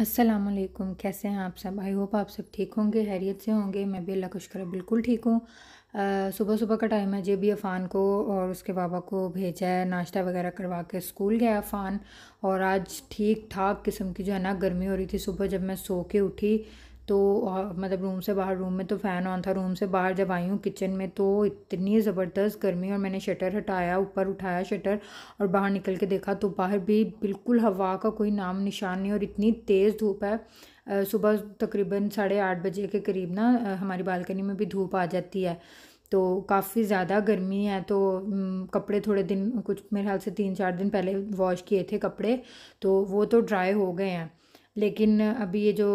असलकुम कैसे हैं आप सब आई होप आप सब ठीक होंगे हैरियत से होंगे मैं भी अल्लाह का शुक्र बिल्कुल ठीक हूँ सुबह सुबह का टाइम है जब भी अफ़ान को और उसके बाबा को भेजा है नाश्ता वगैरह करवा के स्कूल गया अफ़ान और आज ठीक ठाक किस्म की जो है ना गर्मी हो रही थी सुबह जब मैं सो के उठी तो मतलब रूम से बाहर रूम में तो फ़ैन ऑन था रूम से बाहर जब आई हूँ किचन में तो इतनी ज़बरदस्त गर्मी और मैंने शटर हटाया ऊपर उठाया शटर और बाहर निकल के देखा तो बाहर भी बिल्कुल हवा का कोई नाम निशान नहीं और इतनी तेज़ धूप है सुबह तकरीबन साढ़े आठ बजे के करीब ना हमारी बालकनी में भी धूप आ जाती है तो काफ़ी ज़्यादा गर्मी है तो कपड़े थोड़े दिन कुछ मेरे ख्याल से तीन चार दिन पहले वॉश किए थे कपड़े तो वो तो ड्राई हो गए हैं लेकिन अभी ये जो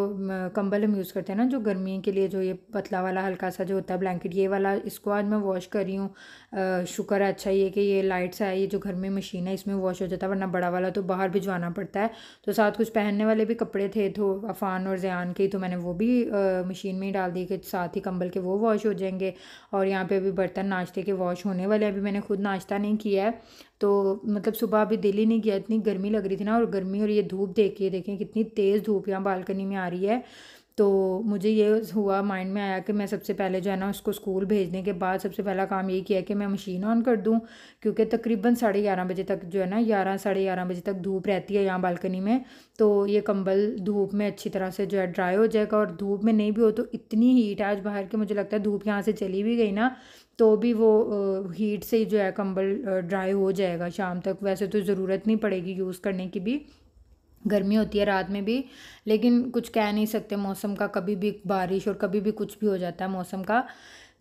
कंबल हम यूज़ करते हैं ना जो गर्मी के लिए जो ये पतला वाला हल्का सा जो होता है ब्लैंकेट ये वाला इसको आज मैं वॉश कर रही हूँ शुक्र अच्छा ये कि ये लाइट सा है ये जो घर में मशीन है इसमें वॉश हो जाता है वरना बड़ा वाला तो बाहर भिजवाना पड़ता है तो साथ कुछ पहनने वाले भी कपड़े थे तो अफ़ान और जयान के तो मैंने वो भी मशीन में ही डाल दी कि साथ ही कंबल के वो वॉश हो जाएंगे और यहाँ पर अभी बर्तन नाश्ते के वॉश होने वाले अभी मैंने खुद नाश्ता नहीं किया है तो मतलब सुबह अभी दिल ही नहीं किया इतनी गर्मी लग रही थी ना और गर्मी और ये धूप देखिए देखें कितनी तेज़ धूप यहाँ बालकनी में आ रही है तो मुझे ये हुआ माइंड में आया कि मैं सबसे पहले जो है ना उसको स्कूल भेजने के बाद सबसे पहला काम ये किया कि मैं मशीन ऑन कर दूँ क्योंकि तकरीबन साढ़े ग्यारह बजे तक जो है ना ग्यारह साढ़े ग्यारह बजे तक धूप रहती है यहाँ बालकनी में तो ये कंबल धूप में अच्छी तरह से जो है ड्राई हो जाएगा और धूप में नहीं भी हो तो इतनी हीट आज बाहर के मुझे लगता है धूप यहाँ से चली भी गई ना तो भी वो हीट से ही जो है कंबल ड्राई हो जाएगा शाम तक वैसे तो ज़रूरत नहीं पड़ेगी यूज़ करने की भी गर्मी होती है रात में भी लेकिन कुछ कह नहीं सकते मौसम का कभी भी बारिश और कभी भी कुछ भी हो जाता है मौसम का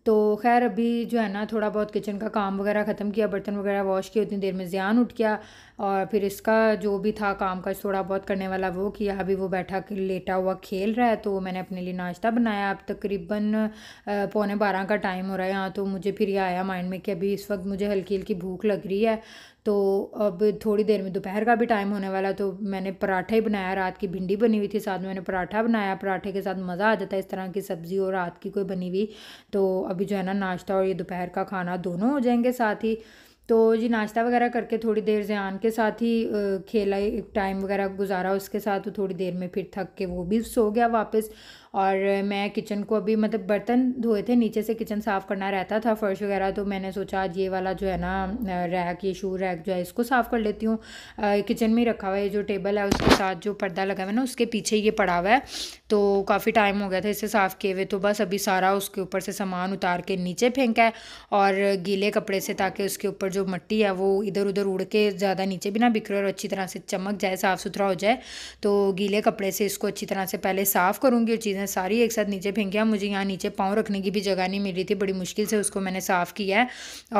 तो खैर अभी जो है ना थोड़ा बहुत किचन का काम वगैरह ख़त्म किया बर्तन वगैरह वॉश किया उतनी देर में ज्यान उठ गया और फिर इसका जो भी था काम काज थोड़ा बहुत करने वाला वो किया अभी वो बैठा के लेटा हुआ खेल रहा है तो मैंने अपने लिए नाश्ता बनाया अब तकरीबन पौने बारह का टाइम हो रहा है यहाँ तो मुझे फिर ये आया माइंड में कि अभी इस वक्त मुझे हल्की हल्की भूख लग रही है तो अब थोड़ी देर में दोपहर का भी टाइम होने वाला तो मैंने पराठा ही बनाया रात की भिंडी बनी हुई थी साथ में मैंने पराठा बनाया पराठे के साथ मज़ा आ जाता है इस तरह की सब्ज़ी और रात की कोई बनी हुई तो अभी जो है ना नाश्ता और ये दोपहर का खाना दोनों हो जाएंगे साथ ही तो जी नाश्ता वगैरह करके थोड़ी देर आन के साथ ही खेला टाइम वगैरह गुजारा उसके साथ तो थोड़ी देर में फिर थक के वो भी सो गया वापस और मैं किचन को अभी मतलब बर्तन धोए थे नीचे से किचन साफ़ करना रहता था फ़र्श वगैरह तो मैंने सोचा आज ये वाला जो है ना रैक ये शू रैक जो है इसको साफ़ कर लेती हूँ किचन में रखा हुआ है जो टेबल है उसके साथ जो पर्दा लगा हुआ है ना उसके पीछे ये पड़ा हुआ है तो काफ़ी टाइम हो गया था इसे साफ़ किए हुए तो बस अभी सारा उसके ऊपर से सामान उतार के नीचे फेंका है और गीले कपड़े से ताकि उसके ऊपर जो मिट्टी है वो इधर उधर उड़ के ज़्यादा नीचे भी ना बिखरे और अच्छी तरह से चमक जाए साफ़ सुथरा हो जाए तो गीले कपड़े से इसको अच्छी तरह से पहले साफ़ करूँगी और चीज़ें सारी एक साथ नीचे फेंक गया मुझे यहाँ नीचे पाँव रखने की भी जगह नहीं मिल रही थी बड़ी मुश्किल से उसको मैंने साफ़ किया है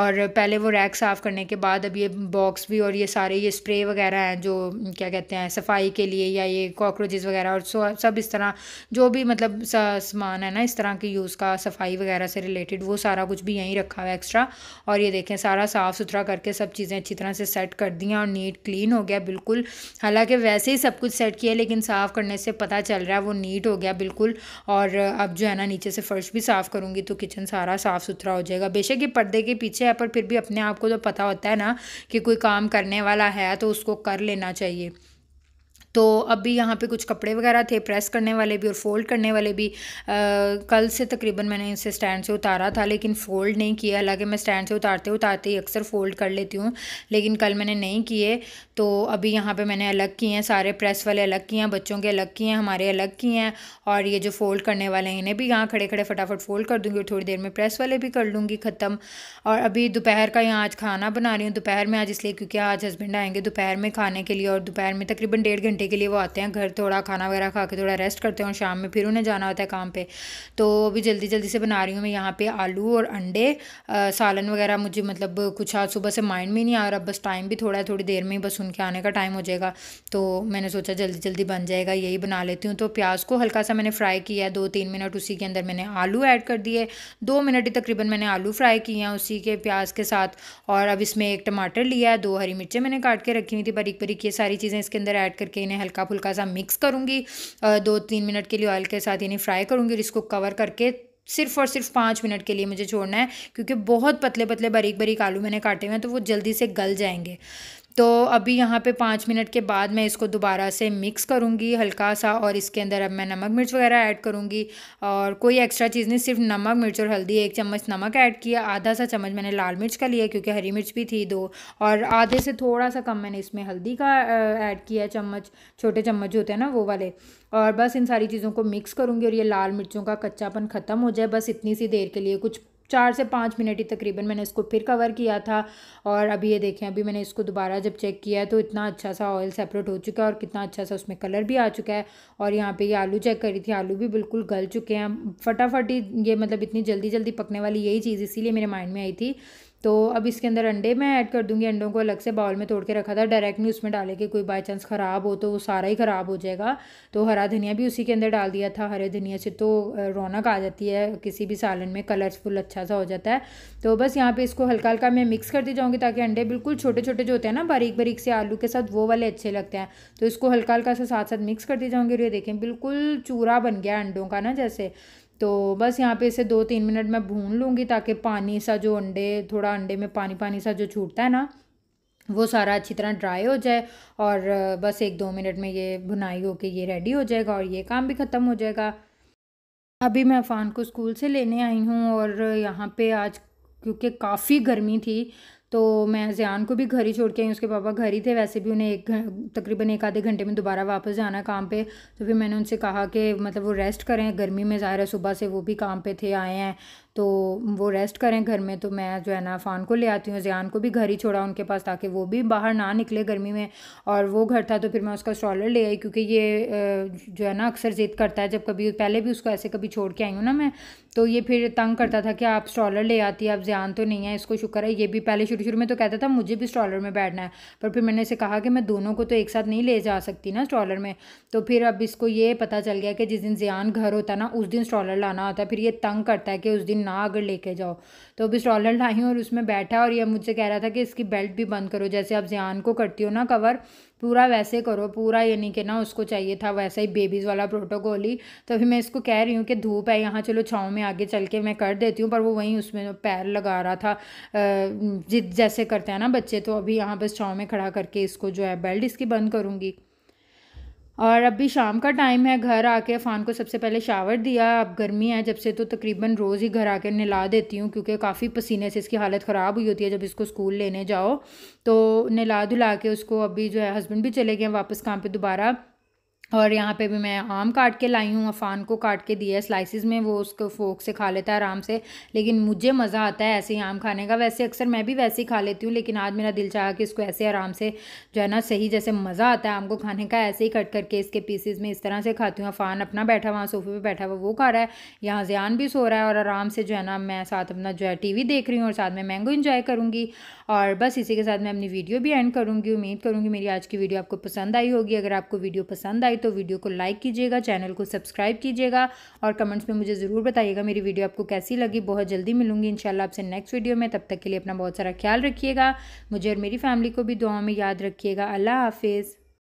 और पहले वो रैक साफ़ करने के बाद अब ये बॉक्स भी और ये सारे ये स्प्रे वगैरह हैं जो क्या कहते हैं सफाई के लिए या ये कॉकरोचेज़ वगैरह और सब इस तरह जो भी मतलब सामान है ना इस तरह के यूज़ का सफाई वगैरह से रिलेटेड वो सारा कुछ भी यहीं रखा हुआ है एक्स्ट्रा और ये देखें सारा साफ़ सुथरा करके सब चीज़ें अच्छी तरह से सेट कर दी हैं और नीट क्लीन हो गया बिल्कुल हालांकि वैसे ही सब कुछ सेट किया लेकिन साफ़ करने से पता चल रहा है वो नीट हो गया बिल्कुल बिल्कुल और अब जो है ना नीचे से फ़र्श भी साफ़ करूँगी तो किचन सारा साफ़ सुथरा हो जाएगा बेशक ये पर्दे के पीछे है पर फिर भी अपने आप को तो पता होता है ना कि कोई काम करने वाला है तो उसको कर लेना चाहिए तो अभी यहाँ पे कुछ कपड़े वगैरह थे प्रेस करने वाले भी और फोल्ड करने वाले भी आ, कल से तकरीबन मैंने इसे स्टैंड से उतारा था लेकिन फ़ोल्ड नहीं किया हालांकि मैं स्टैंड से उतारते उतारते ही अक्सर फ़ोल्ड कर लेती हूँ लेकिन कल मैंने नहीं किए तो अभी यहाँ पर मैंने अलग किए हैं सारे प्रेस वाले अलग किए हैं बच्चों के अलग किए हैं हमारे अलग किए हैं और ये जो फ़ोल्ड करने वाले हैं इन्हें भी यहाँ खड़े खड़े फटाफट फ़ोल्ड कर दूँगी और थोड़ी देर में प्रेस वाले भी कर लूँगी ख़त्म और अभी दोपहर का यहाँ आज खाना बना रही हूँ दोपहर में आज इसलिए क्योंकि आज हस्बैंड आएंगे दोपहर में खाने के लिए और दोपहर में तकरीबन डेढ़ घंटे घंटे के लिए वो आते हैं घर थोड़ा खाना वगैरह खा के थोड़ा रेस्ट करते हैं और शाम में फिर उन्हें जाना होता है काम पे तो अभी जल्दी जल्दी से बना रही हूँ मैं यहाँ पे आलू और अंडे आ, सालन वगैरह मुझे मतलब कुछ आज सुबह से माइंड में नहीं आ रहा बस टाइम भी थोड़ा है थोड़ी देर में ही बस उनके आने का टाइम हो जाएगा तो मैंने सोचा जल्दी जल्दी बन जाएगा यही बना लेती हूँ तो प्याज को हल्का सा मैंने फ्राई किया है दो तीन मिनट उसी के अंदर मैंने आलू ऐड कर दिए दो मिनट ही तकरीबन मैंने आलू फ्राई किए हैं उसी के प्याज के साथ और अब इसमें एक टमाटर लिया है दो हरी मिर्चें मैंने काट के रखी हुई थी बारीक बारीक ये सारी चीज़ें इसके अंदर ऐड करके इन्हें हल्का फुल्का सा मिक्स करूँगी दो तीन मिनट के लिए ऑयल के साथ इन्हें फ्राई करूँगी और इसको कवर करके सिर्फ और सिर्फ पाँच मिनट के लिए मुझे छोड़ना है क्योंकि बहुत पतले पतले बारीक बारीक आलू मैंने काटे हुए हैं तो वो जल्दी से गल जाएंगे तो अभी यहाँ पे पाँच मिनट के बाद मैं इसको दोबारा से मिक्स करूँगी हल्का सा और इसके अंदर अब मैं नमक मिर्च वगैरह ऐड करूँगी और कोई एक्स्ट्रा चीज़ नहीं सिर्फ नमक मिर्च और हल्दी एक चम्मच नमक ऐड किया आधा सा चम्मच मैंने लाल मिर्च का लिया क्योंकि हरी मिर्च भी थी दो और आधे से थोड़ा सा कम मैंने इसमें हल्दी का ऐड किया चम्मच छोटे चम्मच होते हैं ना वो वाले और बस इन सारी चीज़ों को मिक्स करूँगी और ये लाल मिर्चों का कच्चापन ख़त्म हो जाए बस इतनी सी देर के लिए कुछ चार से पाँच मिनट ही तकरीबन मैंने इसको फिर कवर किया था और अभी ये देखें अभी मैंने इसको दोबारा जब चेक किया तो इतना अच्छा सा ऑयल सेपरेट हो चुका है और कितना अच्छा सा उसमें कलर भी आ चुका है और यहाँ पे ये आलू चेक करी थी आलू भी बिल्कुल गल चुके हैं फटाफट ही ये मतलब इतनी जल्दी जल्दी पकने वाली यही चीज़ इसीलिए मेरे माइंड में आई थी तो अब इसके अंदर अंडे मैं ऐड कर दूंगी अंडों को अलग से बाउल में तोड़ के रखा था डायरेक्ट नहीं उसमें डाले कि कोई बाई चांस ख़राब हो तो वो सारा ही ख़राब हो जाएगा तो हरा धनिया भी उसी के अंदर डाल दिया था हरे धनिया से तो रौनक आ जाती है किसी भी सालन में कलरफुल अच्छा सा हो जाता है तो बस यहाँ पर इसको हल्का हल्का मैं मिक्स करती जाऊँगी ताकि अंडे बिल्कुल छोटे छोटे जो होते हैं ना बारीक बारीक से आलू के साथ वो वाले अच्छे लगते हैं तो इसको हल्का हल्का सा साथ साथ मिक्स करती जाऊँगी और ये देखें बिल्कुल चूरा बन गया अंडों का ना जैसे तो बस यहाँ पे इसे दो तीन मिनट मैं भून लूँगी ताकि पानी सा जो अंडे थोड़ा अंडे में पानी पानी सा जो छूटता है ना वो सारा अच्छी तरह ड्राई हो जाए और बस एक दो मिनट में ये भुनाई होके ये रेडी हो जाएगा और ये काम भी ख़त्म हो जाएगा अभी मैं फान को स्कूल से लेने आई हूँ और यहाँ पे आज क्योंकि काफ़ी गर्मी थी तो मैं ज़ियान को भी घर ही छोड़ के आई उसके पापा घर ही थे वैसे भी उन्हें एक तकरीबन एक आधे घंटे में दोबारा वापस जाना काम पे तो फिर मैंने उनसे कहा कि मतलब वो रेस्ट करें गर्मी में ज़ाहिर है सुबह से वो भी काम पे थे आए हैं तो वो रेस्ट करें घर में तो मैं जो है ना फ़ान को ले आती हूँ ज़ियान को भी घर ही छोड़ा उनके पास ताकि वो भी बाहर ना निकले गर्मी में और वो घर था तो फिर मैं उसका स्ट्रॉलर ले आई क्योंकि ये जो है ना अक्सर ज़िद करता है जब कभी पहले भी उसको ऐसे कभी छोड़ के आई हूँ ना मैं तो ये फिर तंग करता था कि आप स्ट्रॉलर ले आती है आप ज़्यान तो नहीं है इसको शुक्र है ये भी पहले शुरू शुरू में तो कहता था मुझे भी स्ट्रॉलर में बैठना है पर फिर मैंने इसे कहा कि मैं दोनों को तो एक साथ नहीं ले जा सकती ना स्ट्रॉलर में तो फिर अब इसको ये पता चल गया कि जिस दिन ज़ियान घर होता ना उस दिन स्ट्रॉलर लाना होता है फिर ये तंग करता है कि उस दिन ना अगर लेके जाओ तो अभी स्ट्रॉलर लाई और उसमें बैठा और ये मुझसे कह रहा था कि इसकी बेल्ट भी बंद करो जैसे आप जान को करती हो ना कवर पूरा वैसे करो पूरा यानी कि ना उसको चाहिए था वैसा ही बेबीज़ वाला प्रोटोकॉल ही तो अभी मैं इसको कह रही हूँ कि धूप है यहाँ चलो छाँव में आगे चल के मैं कर देती हूँ पर वो वहीं उसमें पैर लगा रहा था जिद जैसे करते हैं ना बच्चे तो अभी यहाँ बस छाँव में खड़ा करके इसको जो है बेल्ट इसकी बंद करूँगी और अभी शाम का टाइम है घर आके फ़ान को सबसे पहले शावर दिया अब गर्मी है जब से तो तकरीबन रोज़ ही घर आके नहला देती हूँ क्योंकि काफ़ी पसीने से इसकी हालत ख़राब हुई होती है जब इसको स्कूल लेने जाओ तो नहला धुला के उसको अभी जो है हस्बैंड भी चले गए वापस काम पर दोबारा और यहाँ पे भी मैं आम काट के लाई हूँ अफ़ान को काट के दिया है स्लाइसिस में वो उसको फोक से खा लेता है आराम से लेकिन मुझे मज़ा आता है ऐसे ही आम खाने का वैसे अक्सर मैं भी वैसे ही खा लेती हूँ लेकिन आज मेरा दिल चाहा कि इसको ऐसे आराम से जो है ना सही जैसे मज़ा आता है आम को खाने का ऐसे ही कट करके इसके पीसेज में इस तरह से खाती हूँ अफ़ान अपना बैठा हुआ सोफे पर बैठा हुआ वो खा रहा है यहाँ जयान भी सो रहा है और आराम से जो है ना मैं साथ अपना जो है टी देख रही हूँ और साथ में मैंगो इन्जॉय करूँगी और बस इसी के साथ मैं अपनी वीडियो भी एंड करूँगी उम्मीद करूँगी मेरी आज की वीडियो आपको पसंद आई होगी अगर आपको वीडियो पसंद आई तो वीडियो को लाइक कीजिएगा चैनल को सब्सक्राइब कीजिएगा और कमेंट्स में मुझे ज़रूर बताइएगा मेरी वीडियो आपको कैसी लगी बहुत जल्दी मिलूंगी इंशाल्लाह आपसे नेक्स्ट वीडियो में तब तक के लिए अपना बहुत सारा ख्याल रखिएगा मुझे और मेरी फैमिली को भी दुआ में याद रखिएगा अल्लाह हाफिज़